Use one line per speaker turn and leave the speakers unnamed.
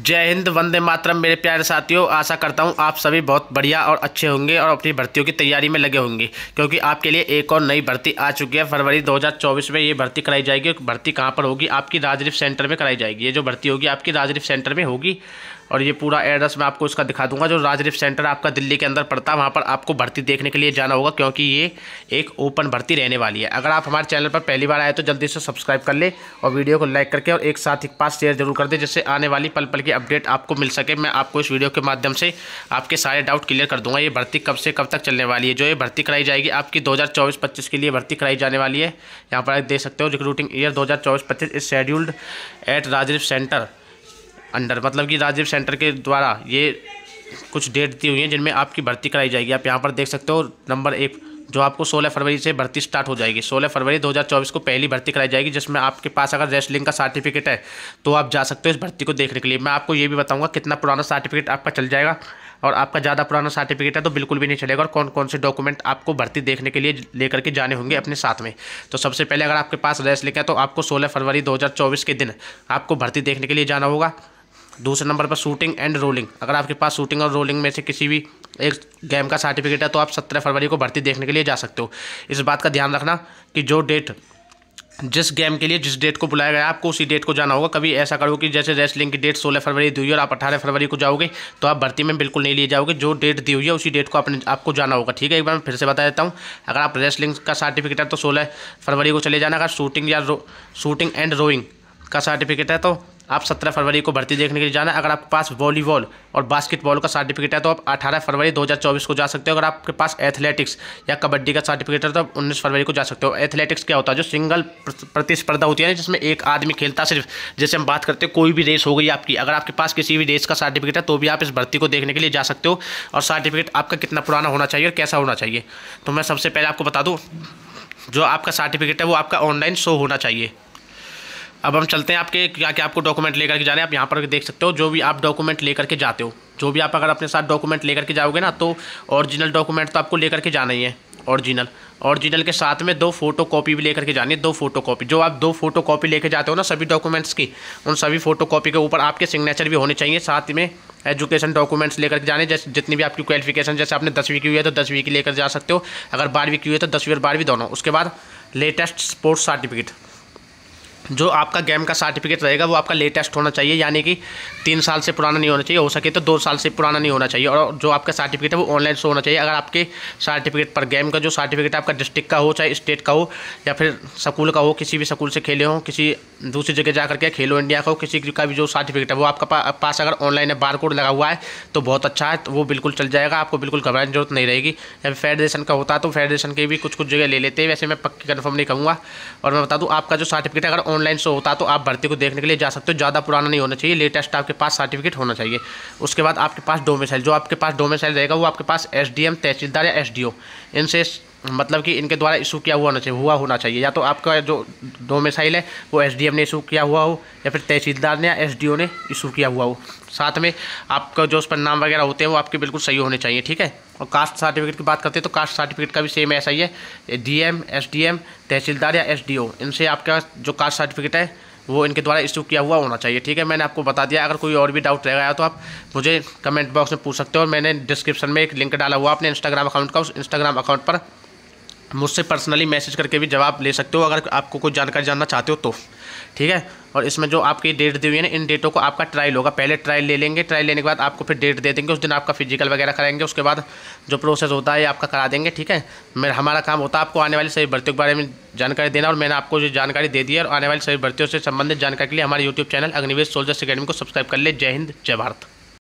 जय हिंद वंदे मातरम मेरे प्यारे साथियों आशा करता हूँ आप सभी बहुत बढ़िया और अच्छे होंगे और अपनी भर्तियों की तैयारी में लगे होंगे क्योंकि आपके लिए एक और नई भर्ती आ चुकी है फरवरी 2024 में ये भर्ती कराई जाएगी भर्ती कहाँ पर होगी आपकी राजरीफ सेंटर में कराई जाएगी ये जो भर्ती होगी आपकी राजरीफ सेंटर में होगी और ये पूरा एड्रेस मैं आपको उसका दिखा दूंगा जो राजरीफ सेंटर आपका दिल्ली के अंदर पड़ता है वहाँ पर आपको भर्ती देखने के लिए जाना होगा क्योंकि ये एक ओपन भर्ती रहने वाली है अगर आप हमारे चैनल पर पहली बार आए तो जल्दी से सब्सक्राइब कर ले और वीडियो को लाइक करके और एक साथ एक पास शेयर जरूर कर दें जिससे आने वाली पल पल की अपडेट आपको मिल सके मैं आपको इस वीडियो के माध्यम से आपके सारे डाउट क्लियर कर दूंगा ये भर्ती कब से कब तक चलने वाली है जो ये भर्ती कराई जाएगी आपकी 2024-25 के लिए भर्ती कराई जाने वाली है यहाँ पर आप देख सकते हो recruiting year 2024-25 is scheduled at Rajiv centre under मतलब कि राजीव सेंटर के द्वारा ये कुछ डेट दी हुई हैं जिनमें आपकी भर्ती कराई जाएगी आप यहाँ पर देख सकते हो नंबर एक जो आपको 16 फरवरी से भर्ती स्टार्ट हो जाएगी 16 फरवरी 2024 को पहली भर्ती कराई जाएगी जिसमें आपके पास अगर रेस्लिंग का सर्टिफिकेट है तो आप जा सकते हो इस भर्ती को देखने के लिए मैं आपको ये भी बताऊँगा कितना पुराना सर्टिफिकेट आपका चल जाएगा और आपका ज़्यादा पुराना सर्टिफिकेट है तो बिल्कुल भी नहीं चलेगा और कौन कौन से डॉक्यूमेंट आपको भर्ती देखने के लिए लेकर के जाने होंगे अपने साथ में तो सबसे पहले अगर आपके पास रेस लिखा है तो आपको सोलह फरवरी 2024 के दिन आपको भर्ती देखने के लिए जाना होगा दूसरे नंबर पर शूटिंग एंड रोलिंग अगर आपके पास शूटिंग और रोलिंग में से किसी भी एक गेम का सर्टिफिकेट है तो आप सत्रह फरवरी को भर्ती देखने के लिए जा सकते हो इस बात का ध्यान रखना कि जो डेट जिस गेम के लिए जिस डेट को बुलाया गया आपको उसी डेट को जाना होगा कभी ऐसा करो कि जैसे रेसलिंग की डेट 16 फरवरी दी हुई और आप 18 फरवरी को जाओगे तो आप भर्ती में बिल्कुल नहीं लिए जाओगे जो डेट दी हुई है उसी डेट को अपने आपको जाना होगा ठीक है एक बार मैं फिर से बता देता हूँ अगर आप रेसलिंग का सर्टिफिकेट है तो सोलह फरवरी को चले जाना अगर शूटिंग या शूटिंग एंड रोइंग का सर्टिफिकेट है तो आप 17 फरवरी को भर्ती देखने के लिए जाना है अगर आपके पास वॉलीबॉल और बास्केटबॉल का सर्टिफिकेट है तो आप 18 फरवरी 2024 को जा सकते हो अगर आपके पास एथलेटिक्स या कबड्डी का सर्टिफिकेट है तो आप 19 फरवरी को जा सकते हो एथलेटिक्स क्या होता है जो सिंगल प्रतिस्पर्धा होती है ना जिसमें एक आदमी खेलता सिर्फ जैसे हम बात करते हैं कोई भी रेस हो गई आपकी अगर आपके पास किसी भी रेस का सर्टिफिकेट है तो भी आप इस भर्ती को देखने के लिए जा सकते हो और सर्टिफिकेट आपका कितना पुराना होना चाहिए और कैसा होना चाहिए तो मैं सबसे पहले आपको बता दूँ जो आपका सर्टिफिकेट है वो आपका ऑनलाइन शो होना चाहिए अब हम चलते हैं आपके क्या क्या आपको डॉक्यूमेंट लेकर के जा रहे हैं आप यहाँ पर देख सकते हो जो भी आप डॉक्यूमेंट लेकर के जाते हो जो भी आप अगर अपने साथ डॉक्यूमेंट लेकर के जाओगे ना तो ओरिजिनल डॉक्यूमेंट तो आपको लेकर के जाना ही है ओरिजिनल ओरिजिनल के साथ में दो फोटो कॉपी भी लेकर के जानी है दो फोटो कॉपी जो आप दो फोटो कॉपी लेकर जाते हो ना सभी डॉक्यूमेंट्स की उन सभी फोटो कॉपी के ऊपर आपके सिग्नेचर भी होने चाहिए साथ में एजुकेशन डॉक्यूमेंट्स लेकर के जाने जैसे जितनी भी आपकी क्वालिफिकेशन जैसे आपने दसवीं की हुई है तो दसवीं की लेकर जा सकते हो अगर बारहवीं की हुई है तो दसवीं और बारहवीं दोनों उसके बाद लेटेस्ट स्पोर्ट्स सर्टिफिकेट जो आपका गेम का सर्टिफिकेट रहेगा वो आपका लेटेस्ट होना चाहिए यानी कि तीन साल से पुराना नहीं होना चाहिए हो सके तो दो साल से पुराना नहीं होना चाहिए और जो आपका सर्टिफिकेट है वो ऑनलाइन शो होना चाहिए अगर आपके सर्टिफिकेट पर गेम का जो सर्टिफिकेट आपका डिस्ट्रिक्ट का हो चाहे स्टेट का हो या फिर स्कूल का हो किसी भी स्कूल से खेले हों किसी दूसरी जगह जा करके खेलो इंडिया का हो किसी का भी जो सर्टिफिकेट है वो आपका पास अगर ऑनलाइन है बार लगा हुआ है तो बहुत अच्छा है तो वो बिल्कुल चल जाएगा आपको बिल्कुल घबराने की जरूरत नहीं रहेगी या फिर फेडरेशन का होता है तो फेडरेशन के भी कुछ कुछ जगह ले लेते हैं वैसे मैं पक्की कन्फर्म नहीं कहूँगा और मैं बता दूँ आपका जो सर्टिफिकेट अगर ऑनलाइन शो होता है तो आप भर्ती को देखने के लिए जा सकते हो ज़्यादा पुराना नहीं होना चाहिए लेटेस्ट आपके पास सर्टिफिकेट होना चाहिए उसके बाद आपके पास डोमेसाइल जो आपके पास डोमेसाइल रहेगा वो आपके पास एस तहसीलदार या एस इनसे मतलब कि इनके द्वारा इशू किया हुआ होना चाहिए हुआ होना चाहिए या तो आपका जो डोमेसाइल है वो एस ने इशू किया हुआ हो या फिर तहसीलदार ने या एस ने इशू किया हुआ हो साथ में आपका जो उस पर नाम वगैरह होते हैं वो आपके बिल्कुल सही होने चाहिए ठीक है और कास्ट सर्टिफिकेट की बात करते हैं तो कास्ट सर्टिफिकेट का भी सेम ऐसा ही है डीएम एसडीएम तहसीलदार या एसडीओ इनसे आपका जो कास्ट सर्टिफिकेट है वो इनके द्वारा इशू किया हुआ होना चाहिए ठीक है मैंने आपको बता दिया अगर कोई और भी डाउट रह गया तो आप मुझे कमेंट बॉक्स में पूछ सकते हो और मैंने डिस्क्रिप्शन में एक लिंक डाला हुआ अपने इंस्टाग्राम अकाउंट का उस इंस्टाग्राम अकाउंट पर मुझसे पर्सनली मैसेज करके भी जवाब ले सकते हो अगर आपको कोई जानकारी जानना चाहते हो तो ठीक है और इसमें जो आपकी डेट दी हुई है ना इन डेटों को आपका ट्रायल होगा पहले ट्रायल ले लेंगे ट्रायल लेने के बाद आपको फिर डेट दे देंगे उस दिन आपका फिजिकल वगैरह कराएंगे उसके बाद जो प्रोसेस होता है आपका करा देंगे ठीक है मेरा हमारा काम होता है आपको आने वाली सभी भर्तियों के बारे में जानकारी देना और मैंने आपको जो जानकारी दे दी है और आने वाली सभी भर्तियों से संबंधित जानकारी के लिए हमारे YouTube channel Agnivesh soldiers academy को सब्सक्राइब कर ले जय हिंद जय भारत